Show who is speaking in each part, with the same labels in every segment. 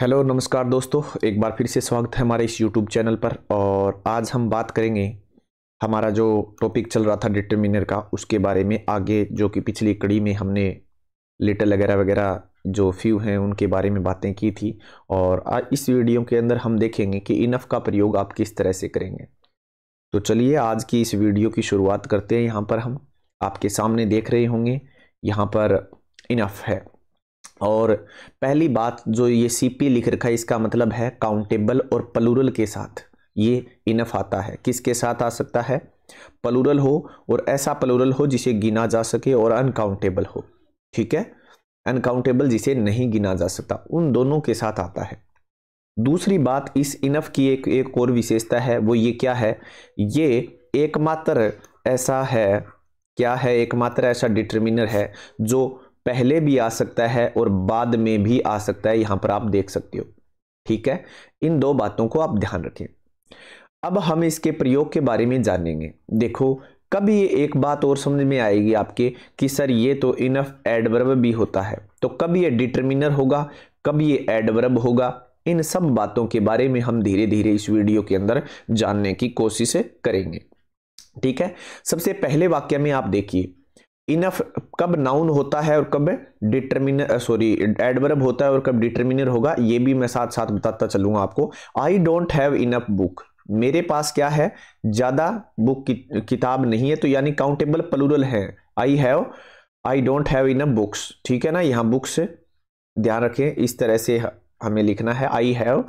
Speaker 1: hello नमस्कार दोस्तों एक बार फिर से स्वागत है हमारे इस यूट्यूब चैनल पर और आज हम बात करेंगे हमारा जो टॉपिक चल रहा था डिटर्मिनर का उसके बारे में आगे जो कि पिछली कड़ी में हमने लेटर वगैरह वगैरह जो फ्यू हैं उनके बारे में बातें की थी और आज इस वीडियो के अंदर हम देखेंगे कि इनफ का प्रयोग आप किस तरह से करेंगे तो चलिए आज की इस वीडियो की शुरुआत करते हैं यहाँ पर हम आपके सामने देख रहे होंगे यहाँ पर इनफ है और पहली बात जो ये सी पी लिख रखा है इसका मतलब है काउंटेबल और पलूरल के साथ ये इनफ आता है किसके साथ आ सकता है पलूरल हो और ऐसा पलूरल हो जिसे गिना जा सके और अनकाउंटेबल हो ठीक है अनकाउंटेबल जिसे नहीं गिना जा सकता उन दोनों के साथ आता है दूसरी बात इस इनफ की एक एक और विशेषता है वो ये क्या है ये एकमात्र ऐसा है क्या है एकमात्र ऐसा डिटर्मिनर है जो पहले भी आ सकता है और बाद में भी आ सकता है यहां पर आप देख सकते हो ठीक है इन दो बातों को आप ध्यान रखें अब हम इसके प्रयोग के बारे में जानेंगे देखो कभी एक बात और समझ में आएगी आपके कि सर ये तो इनफ एडवर्ब भी होता है तो कब ये डिटर्मिनर होगा कब ये एडवर्ब होगा इन सब बातों के बारे में हम धीरे धीरे इस वीडियो के अंदर जानने की कोशिश करेंगे ठीक है सबसे पहले वाक्य में आप देखिए इनफ कब नाउन होता है और कब डिटर्मिनर सॉरी एडवर्ब होता है और कब डिटर्मिनर होगा ये भी मैं साथ साथ बताता चलूंगा आपको I don't have enough book मेरे पास क्या है ज़्यादा बुक कि, किताब नहीं है तो यानी काउंटेबल पलूरल है I have I don't have enough books ठीक है ना यहाँ बुक्स ध्यान रखें इस तरह से हमें लिखना है I have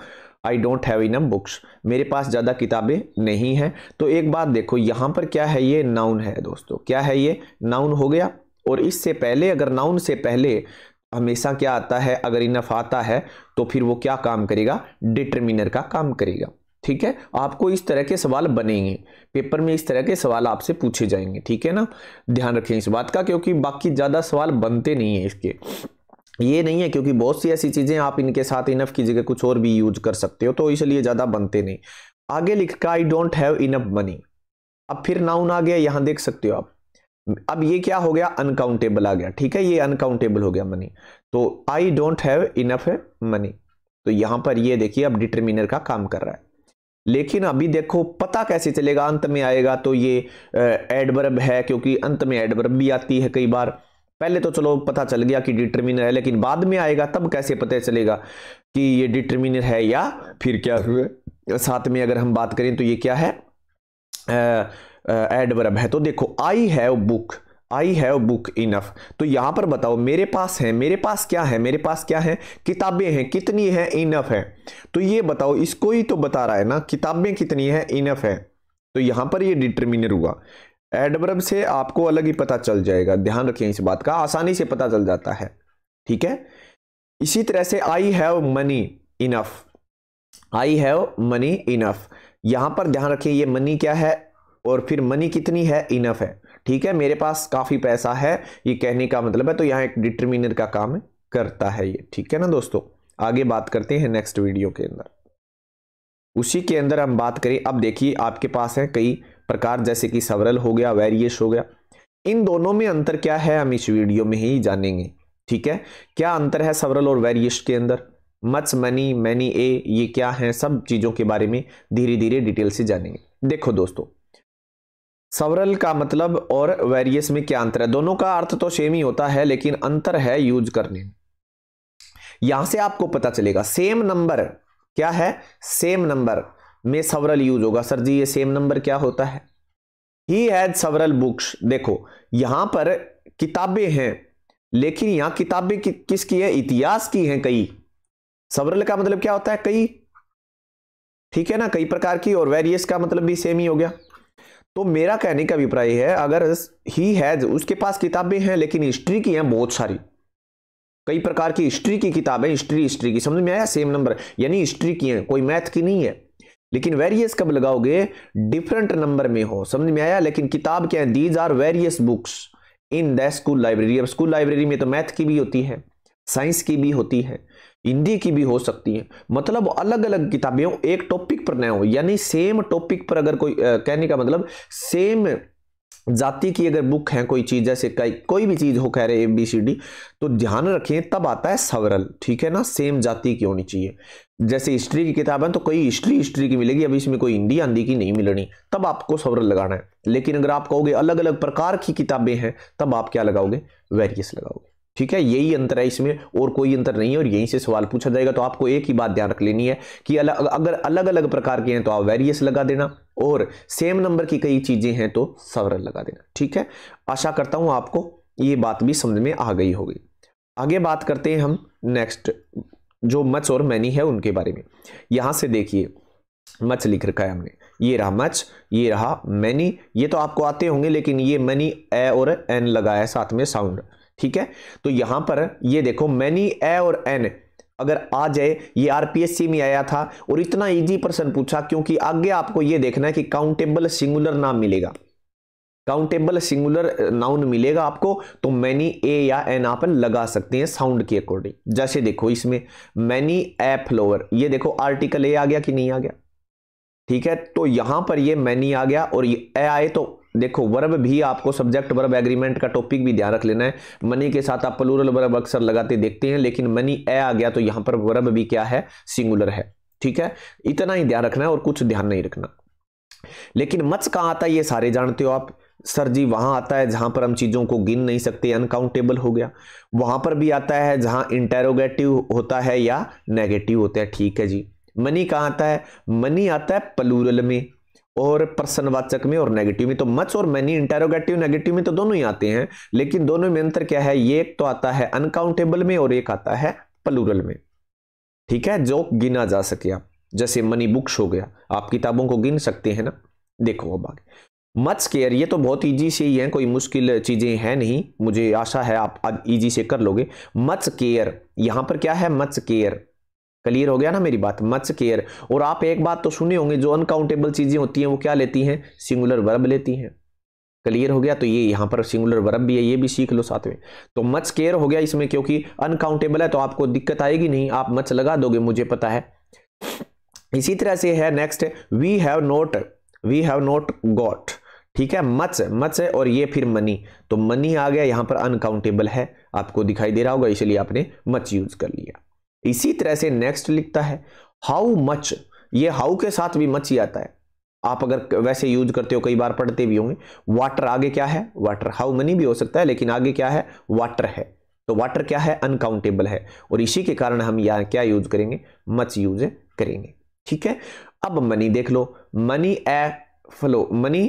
Speaker 1: I don't have enough books मेरे पास ज़्यादा किताबें नहीं हैं तो एक बात देखो यहाँ पर क्या है ये नाउन है दोस्तों क्या है ये नाउन हो गया और इससे पहले अगर नाउन से पहले हमेशा क्या आता है अगर इनफ आता है तो फिर वो क्या काम करेगा डिटर्मिनर का काम करेगा ठीक है आपको इस तरह के सवाल बनेंगे पेपर में इस तरह के सवाल आपसे पूछे जाएंगे ठीक है ना ध्यान रखें इस बात का क्योंकि बाकी ज़्यादा सवाल बनते नहीं है इसके ये नहीं है क्योंकि बहुत सी ऐसी चीज़ें आप इनके साथ इनफ की जगह कुछ और भी यूज कर सकते हो तो इसलिए ज़्यादा बनते नहीं आगे लिखा I don't have enough money अब फिर नाउन आ गया यहां देख सकते हो आप अब ये क्या हो गया अनकाउंटेबल आ गया ठीक है ये अनकाउंटेबल हो गया मनी तो I don't have enough money तो यहां पर ये देखिए अब डिटरमिनर का काम कर रहा है लेकिन अभी देखो पता कैसे चलेगा अंत में आएगा तो ये एडवर्ब है क्योंकि अंत में एडवर्ब भी आती है कई बार पहले तो चलो पता चल गया कि डिटर्मिनर है लेकिन बाद में आएगा तब कैसे पता चलेगा कि ये डिटर्मिनर है या फिर क्या हुए साथ में अगर हम बात करें तो ये क्या है एडवर्ब है तो देखो I have book I have book enough तो यहां पर बताओ मेरे पास है मेरे पास क्या है मेरे पास क्या है किताबें हैं कितनी है इनफ है तो ये बताओ इसको ही तो बता रहा है ना किताबें कितनी है इनफ है तो यहां पर ये डिटर्मिनर हुआ एडवर्ब से आपको अलग ही पता चल जाएगा ध्यान रखिए इस बात का आसानी से पता चल जाता है ठीक है इसी तरह से I have money enough I have money enough यहां पर ध्यान रखिए ये मनी क्या है और फिर मनी कितनी है इनफ है ठीक है मेरे पास काफी पैसा है ये कहने का मतलब है तो यहाँ एक डिटर्मिनर का काम करता है ये ठीक है ना दोस्तों आगे बात करते हैं नेक्स्ट वीडियो के अंदर उसी के अंदर हम बात करें अब देखिए आपके पास है कई प्रकार जैसे कि सवरल हो गया वैरियस हो गया इन दोनों में अंतर क्या है हम इस वीडियो में ही जानेंगे ठीक है क्या अंतर है सवरल और वैरियस के अंदर मच मनी मैनी ए ये क्या है सब चीज़ों के बारे में धीरे धीरे डिटेल से जानेंगे देखो दोस्तों सवरल का मतलब और वेरियस में क्या अंतर है दोनों का अर्थ तो सेम ही होता है लेकिन अंतर है यूज करने यहां से आपको पता चलेगा सेम नंबर क्या है सेम नंबर में सवरल यूज होगा सर जी ये सेम नंबर क्या होता है ही हैज सवरल बुक्स देखो यहां पर किताबें हैं लेकिन यहां किताबें कि, किसकी है इतिहास की हैं कई सवरल का मतलब क्या होता है कई ठीक है ना कई प्रकार की और वेरियस का मतलब भी सेम ही हो गया तो मेरा कहने का अभिप्राय है अगर ही हैज उसके पास किताबें हैं लेकिन हिस्ट्री की हैं बहुत सारी कई प्रकार की हिस्ट्री की किताबें हिस्ट्री हिस्ट्री की समझ में आया सेम नंबर यानी हिस्ट्री की है कोई मैथ की नहीं है लेकिन वेरियस कब लगाओगे डिफरेंट नंबर में हो समझ में आया लेकिन किताब क्या है these are various books in the school library अब स्कूल लाइब्रेरी में तो मैथ की भी होती है साइंस की भी होती है हिंदी की भी हो सकती है मतलब अलग अलग किताबें हो एक टॉपिक पर ना हो यानी सेम टॉपिक पर अगर कोई आ, कहने का मतलब सेम जाति की अगर बुक है कोई चीज जैसे कई कोई भी चीज हो कह रहे ए बी सी डी तो ध्यान रखें तब आता है सवरल ठीक है ना सेम जाति की होनी चाहिए जैसे हिस्ट्री की किताब है तो कई हिस्ट्री हिस्ट्री की मिलेगी अभी इसमें कोई हिंदी आंधी की नहीं मिलनी तब आपको सवरल लगाना है लेकिन अगर आप कहोगे अलग अलग प्रकार की किताबें हैं तब आप क्या लगाओगे वेरियस लगाओगे ठीक है यही अंतर है इसमें और कोई अंतर नहीं है और यहीं से सवाल पूछा जाएगा तो आपको एक ही बात ध्यान रख लेनी है कि अलग अगर अलग अलग प्रकार के हैं तो आप वेरियस लगा देना और सेम नंबर की कई चीज़ें हैं तो सवरल लगा देना ठीक है आशा करता हूं आपको ये बात भी समझ में आ गई होगी आगे बात करते हैं हम नेक्स्ट जो मच और मैनी है उनके बारे में यहां से देखिए मच लिख रखा है हमने ये रहा मच ये रहा मैनी ये तो आपको आते होंगे लेकिन ये मैनी ए और एन लगाया है साथ में साउंड ठीक है तो यहां पर ये देखो मैनी ए और एन अगर आ जाए ये आरपीएससी में आया था और इतना इजी प्रश्न पूछा क्योंकि आगे आपको ये देखना है कि काउंटेबल सिंगुलर नाम मिलेगा काउंटेबल सिंगुलर नाउन मिलेगा आपको तो मैनी ए या एन आप लगा सकते हैं साउंड के अकॉर्डिंग जैसे देखो इसमें मैनी ए फ्लोवर ये देखो आर्टिकल ए आ गया कि नहीं आ गया ठीक है तो यहां पर ये मैनी आ गया और ए आए तो देखो वर्ब भी आपको सब्जेक्ट वर्ब एग्रीमेंट का टॉपिक भी ध्यान रख लेना है मनी के साथ आप प्लूरल वर्ब अक्सर लगाते देखते हैं लेकिन मनी ए आ गया तो यहां पर वर्ब भी क्या है सिंगुलर है ठीक है इतना ही ध्यान रखना है और कुछ ध्यान नहीं रखना लेकिन मच कहाँ आता है ये सारे जानते हो आप सर जी वहां आता है जहां पर हम चीजों को गिन नहीं सकते अनकाउंटेबल हो गया वहां पर भी आता है जहां इंटेरोगेटिव होता है या नेगेटिव होता है ठीक है जी मनी कहाँ आता है मनी आता है पलूरल में और प्रसन्नवाचक में और नेगेटिव में तो मच और मनी इंटेरोगेटिव नेगेटिव में तो दोनों ही आते हैं लेकिन दोनों में अंतर क्या है ये एक तो आता है अनकाउंटेबल में और एक आता है पलूरल में ठीक है जो गिना जा सके आप जैसे मनी बुक्स हो गया आप किताबों को गिन सकते हैं ना देखो अब आगे मच केयर ये तो बहुत ईजी से ही है कोई मुश्किल चीज़ें हैं नहीं मुझे आशा है आप ईजी से कर लोगे मच केयर यहां पर क्या है मच केयर क्लियर हो गया ना मेरी बात मच केयर और आप एक बात तो सुने होंगे जो अनकाउंटेबल चीज़ें होती हैं वो क्या लेती हैं सिंगुलर वर्ब लेती हैं क्लियर हो गया तो ये यहाँ पर सिंगुलर वर्ब भी है ये भी सीख लो साथ में तो मच केयर हो गया इसमें क्योंकि अनकाउंटेबल है तो आपको दिक्कत आएगी नहीं आप मच लगा दोगे मुझे पता है इसी तरह से है next we have not we have not got ठीक है मच मत्स्य और ये फिर मनी तो मनी आ गया यहां पर अनकाउंटेबल है आपको दिखाई दे रहा होगा इसलिए आपने मच यूज कर लिया इसी तरह से नेक्स्ट लिखता है हाउ मच ये हाउ के साथ भी मच ही आता है आप अगर वैसे यूज करते हो कई बार पढ़ते भी होंगे वाटर आगे क्या है वाटर हाउ मनी भी हो सकता है लेकिन आगे क्या है वाटर है तो वाटर क्या है अनकाउंटेबल है और इसी के कारण हम यहां क्या यूज करेंगे मच यूज करेंगे ठीक है अब मनी देख लो मनी ए फ्लो मनी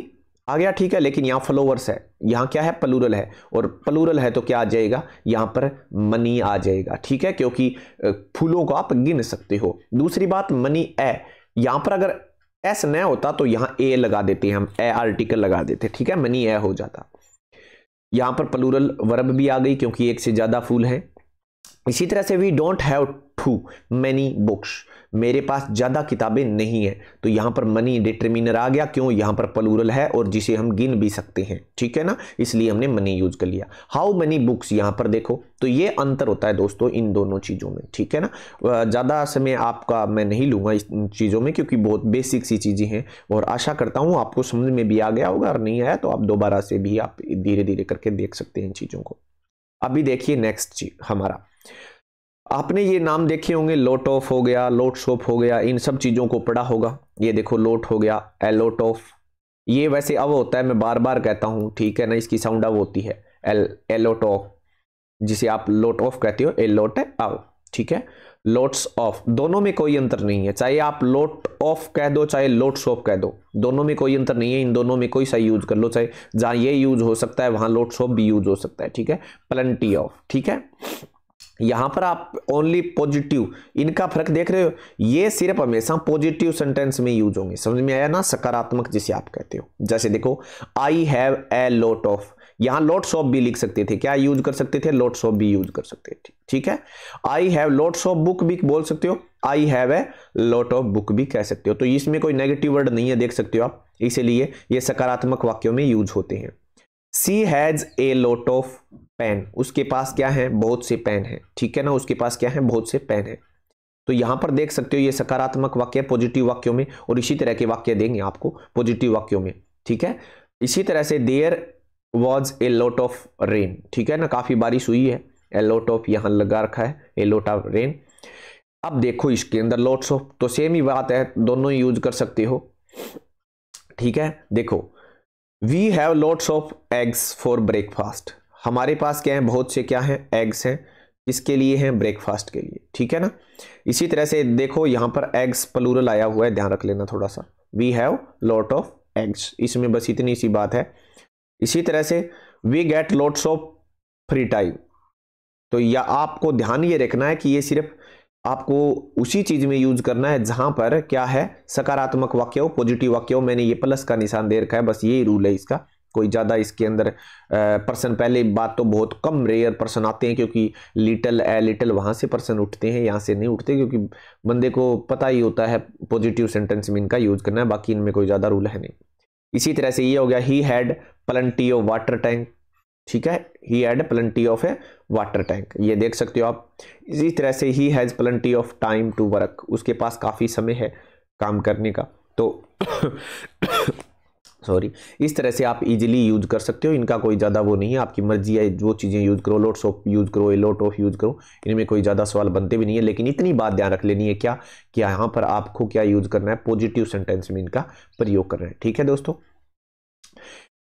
Speaker 1: आ गया ठीक है लेकिन यहां फॉलोवर्स है यहां क्या है पलूरल है और पलूरल है तो क्या आ जाएगा यहां पर मनी आ जाएगा ठीक है क्योंकि फूलों को आप गिन सकते हो दूसरी बात मनी ए यहां पर अगर एस न होता तो यहां ए लगा देते हम ए आर्टिकल लगा देते ठीक है मनी ए हो जाता यहां पर पलूरल वर्ब भी आ गई क्योंकि एक से ज़्यादा फूल है इसी तरह से we don't have too many books मेरे पास ज़्यादा किताबें नहीं हैं तो यहाँ पर मनी डिटर्मिनर आ गया क्यों यहाँ पर पलूरल है और जिसे हम गिन भी सकते हैं ठीक है ना इसलिए हमने मनी यूज कर लिया हाउ मनी बुक्स यहाँ पर देखो तो ये अंतर होता है दोस्तों इन दोनों चीज़ों में ठीक है ना ज़्यादा समय आपका मैं नहीं लूँगा इन चीज़ों में क्योंकि बहुत बेसिक सी चीज़ें हैं और आशा करता हूँ आपको समझ में भी आ गया होगा और नहीं आया तो आप दोबारा से भी आप धीरे धीरे करके देख सकते हैं इन चीज़ों को अभी देखिए नेक्स्ट चीज हमारा आपने ये नाम देखे होंगे लोट ऑफ हो गया लोट सोप हो गया इन सब चीज़ों को पढ़ा होगा ये देखो लोट हो गया एलोट ऑफ ये वैसे अब होता है मैं बार बार कहता हूं ठीक है ना इसकी साउंड अब होती है एल एलोट ऑफ जिसे आप लोट ऑफ कहते हो ए लोट है अब ठीक है लोट्स ऑफ दोनों में कोई अंतर नहीं है चाहे आप लोट ऑफ कह दो चाहे लोट ऑफ कह दो दोनों में कोई अंतर नहीं है इन दोनों में कोई सा यूज कर लो चाहे जहां ये यूज हो सकता है वहां लोट ऑफ भी यूज हो सकता है ठीक है प्लंटी ऑफ ठीक है यहां पर आप ओनली पॉजिटिव इनका फर्क देख रहे हो ये सिर्फ हमेशा पॉजिटिव सेंटेंस में यूज होंगे समझ में आया ना सकारात्मक जिसे आप कहते हो जैसे देखो I have a lot of यहां लोट्स ऑफ भी लिख सकते थे क्या यूज कर सकते थे लोट्स ऑफ भी यूज कर सकते थे ठीक है I have lots of book भी बोल सकते हो I have a lot of book भी कह सकते हो तो इसमें कोई नेगेटिव वर्ड नहीं है देख सकते हो आप इसीलिए ये सकारात्मक वाक्यों में यूज होते हैं she has a lot of pen उसके पास क्या है बहुत से पेन है ठीक है ना उसके पास क्या है बहुत से पेन है तो यहां पर देख सकते हो ये सकारात्मक वाक्य पॉजिटिव वाक्यों में और इसी तरह के वाक्य देंगे आपको पॉजिटिव वाक्यों में ठीक है इसी तरह से there was a lot of rain ठीक है ना काफी बारिश हुई है ए लोट ऑफ यहां लगा रखा है ए लोट ऑफ रेन अब देखो इसके अंदर लोट्स ऑफ तो सेम ही बात है दोनों यूज कर सकते हो ठीक है देखो we have lots of eggs for breakfast हमारे पास क्या है बहुत से क्या है एग्स हैं किसके लिए हैं ब्रेकफास्ट के लिए ठीक है ना इसी तरह से देखो यहाँ पर एग्स पलूरल आया हुआ है ध्यान रख लेना थोड़ा सा we have lot of eggs इसमें बस इतनी सी बात है इसी तरह से we get lots of free time तो या आपको ध्यान ये रखना है कि ये सिर्फ आपको उसी चीज में यूज करना है जहां पर क्या है सकारात्मक वाक्य हो पॉजिटिव वाक्य हो मैंने ये प्लस का निशान दे रखा है बस यही रूल है इसका कोई ज़्यादा इसके अंदर पर्सन पहले बात तो बहुत कम रेयर पर्सन आते हैं क्योंकि लिटल ए लिटल वहां से पर्सन उठते हैं यहाँ से नहीं उठते क्योंकि बंदे को पता ही होता है पॉजिटिव सेंटेंस में इनका यूज़ करना है बाकी इनमें कोई ज़्यादा रूल है नहीं इसी तरह से ये हो गया he had plenty of water tank ठीक है he had plenty of a water tank ये देख सकते हो आप इसी तरह से he has plenty of time to work उसके पास काफ़ी समय है काम करने का तो सॉरी इस तरह से आप इजीली यूज कर सकते हो इनका कोई ज़्यादा वो नहीं है आपकी मर्जी है जो चीज़ें यूज़ करो लोट्स ऑफ यूज़ करो ए लोट ऑफ यूज़ करो इनमें कोई ज़्यादा सवाल बनते भी नहीं है लेकिन इतनी बात ध्यान रख लेनी है क्या कि यहाँ पर आपको क्या यूज़ करना है पॉजिटिव सेंटेंस में इनका प्रयोग करना है ठीक है दोस्तों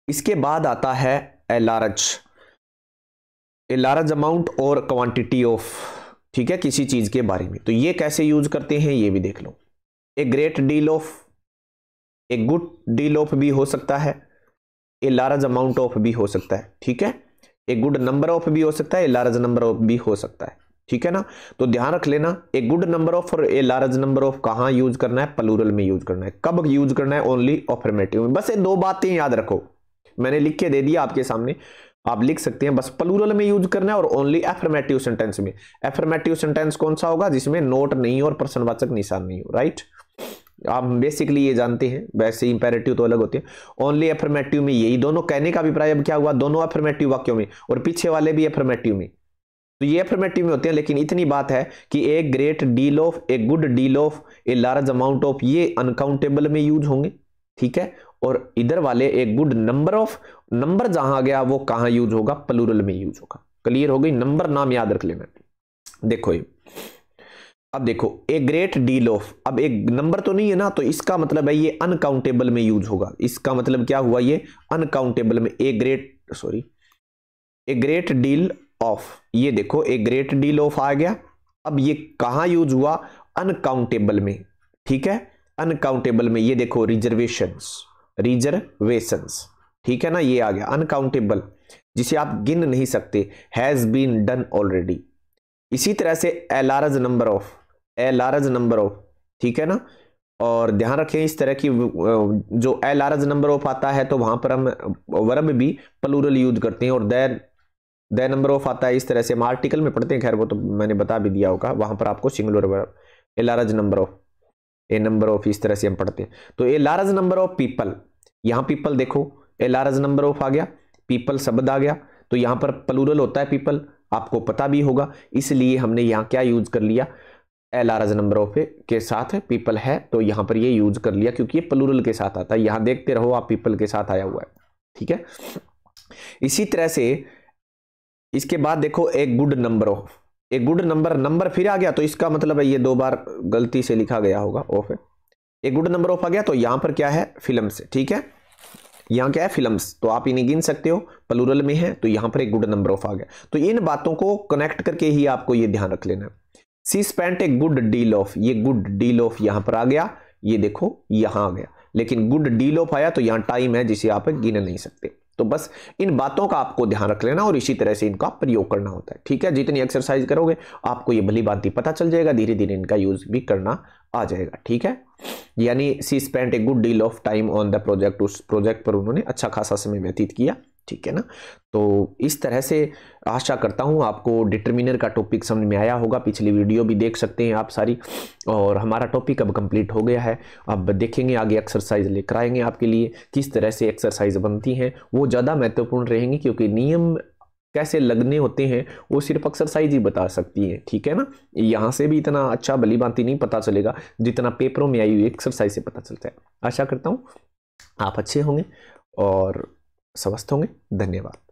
Speaker 1: इसके बाद आता है a large a large amount or quantity ठीक है किसी चीज के बारे में तो ये कैसे यूज करते हैं ये भी देख लो a great deal of a good deal of भी हो सकता है ए लार्ज अमाउंट ऑफ भी हो सकता है ठीक है ए गुड नंबर ऑफ भी हो सकता है ए लार्ज नंबर ऑफ भी हो सकता है ठीक है ना तो ध्यान रख लेना ए गुड नंबर ऑफ और ए लार्ज नंबर ऑफ कहाँ यूज करना है प्लूरल में यूज करना है कब यूज करना है ओनली ऑफर्मेटिव में बस ये दो बातें याद रखो मैंने लिख के दे दिया आपके सामने आप लिख सकते हैं बस प्लूरल में यूज करना है और ओनली एफर्मेटिव सेंटेंस में एफर्मेटिव सेंटेंस कौन सा होगा जिसमें नोट नहीं और प्रश्नवाचक निशान नहीं हो राइट आप बेसिकली ये जानते हैं वैसे इंपेरेटिव तो अलग होते हैं ओनली एफर्मेटिव में यही दोनों कहने का अभिप्राय अब क्या हुआ दोनों एफर्मेटिव वाक्यों में और पीछे वाले भी एफर्मेटिव में तो ये एफर्मेटिव में होते हैं लेकिन इतनी बात है कि a great deal of a good deal of a large amount of ये अनकाउंटेबल में यूज होंगे ठीक है और इधर वाले एक गुड नंबर ऑफ नंबर जहां गया वो कहां यूज होगा प्लूरल में यूज होगा क्लियर हो गई नंबर नाम याद रख लेना देखो ये अब देखो ए ग्रेट डील ऑफ अब एक नंबर तो नहीं है ना तो इसका मतलब है ये अनकाउंटेबल में यूज होगा इसका मतलब क्या हुआ ये अनकाउंटेबल में a great sorry a great deal of ये देखो ए ग्रेट डील ऑफ आ गया अब ये कहां यूज हुआ अनकाउंटेबल में ठीक है अनकाउंटेबल में ये देखो रिजर्वेशंस रिजर्वेशन ठीक है ना ये आ गया अनकाउंटेबल जिसे आप गिन नहीं सकते हैज बीन डन ऑलरेडी इसी तरह से a large number of a large number of ठीक है ना और ध्यान रखें इस तरह की जो ए लार्ज नंबर ऑफ आता है तो वहां पर हम वर्ब भी प्लूरल यूज करते हैं और दैन द नंबर ऑफ आता है इस तरह से हम आर्टिकल में पढ़ते हैं खैर वो तो मैंने बता भी दिया होगा वहां पर आपको singular verb a large number of a number of इस तरह से हम पढ़ते हैं तो a large number of people यहां पीपल देखो ए लार्ज नंबर ऑफ आ गया पीपल शब्द आ गया तो यहां पर प्लूरल होता है पीपल आपको पता भी होगा इसलिए हमने यहाँ क्या यूज कर लिया ए लार्ज नंबर ऑफ के साथ पीपल है तो यहाँ पर ये यूज कर लिया क्योंकि ये प्लूरल के साथ आता है यहाँ देखते रहो आप पीपल के साथ आया हुआ है ठीक है इसी तरह से इसके बाद देखो a good number of a good number number फिर आ गया तो इसका मतलब है ये दो बार गलती से लिखा गया होगा ऑफ है ए गुड नंबर ऑफ आ गया तो यहाँ पर क्या है फिल्म से ठीक है यहाँ क्या है फिल्म्स तो आप इन्हें गिन सकते हो पलूरल में है तो यहाँ पर एक गुड नंबर ऑफ आ गया तो इन बातों को कनेक्ट करके ही आपको ये ध्यान रख लेना she spent a good deal of ये गुड डील ऑफ यहाँ पर आ गया ये देखो यहाँ आ गया लेकिन गुड डील ऑफ आया तो यहाँ टाइम है जिसे आप गिन नहीं सकते तो बस इन बातों का आपको ध्यान रख लेना और इसी तरह से इनका प्रयोग करना होता है ठीक है जितनी एक्सरसाइज करोगे आपको ये भली बात पता चल जाएगा धीरे धीरे इनका यूज भी करना आ जाएगा ठीक है यानी she spent a good deal of time on the project उस प्रोजेक्ट पर उन्होंने अच्छा खासा समय व्यतीत किया ठीक है ना तो इस तरह से आशा करता हूँ आपको डिटर्मिनर का टॉपिक समझ में आया होगा पिछली वीडियो भी देख सकते हैं आप सारी और हमारा टॉपिक अब कंप्लीट हो गया है अब देखेंगे आगे एक्सरसाइज लेकर आएंगे आपके लिए किस तरह से एक्सरसाइज बनती हैं वो ज़्यादा महत्वपूर्ण रहेंगी क्योंकि नियम कैसे लगने होते हैं वो सिर्फ एक्सरसाइज ही बता सकती है ठीक है ना यहाँ से भी इतना अच्छा भली भांति नहीं पता चलेगा जितना पेपरों में आई हुई एक्सरसाइज से पता चलता है आशा करता हूँ आप अच्छे होंगे और स्वस्थ होंगे धन्यवाद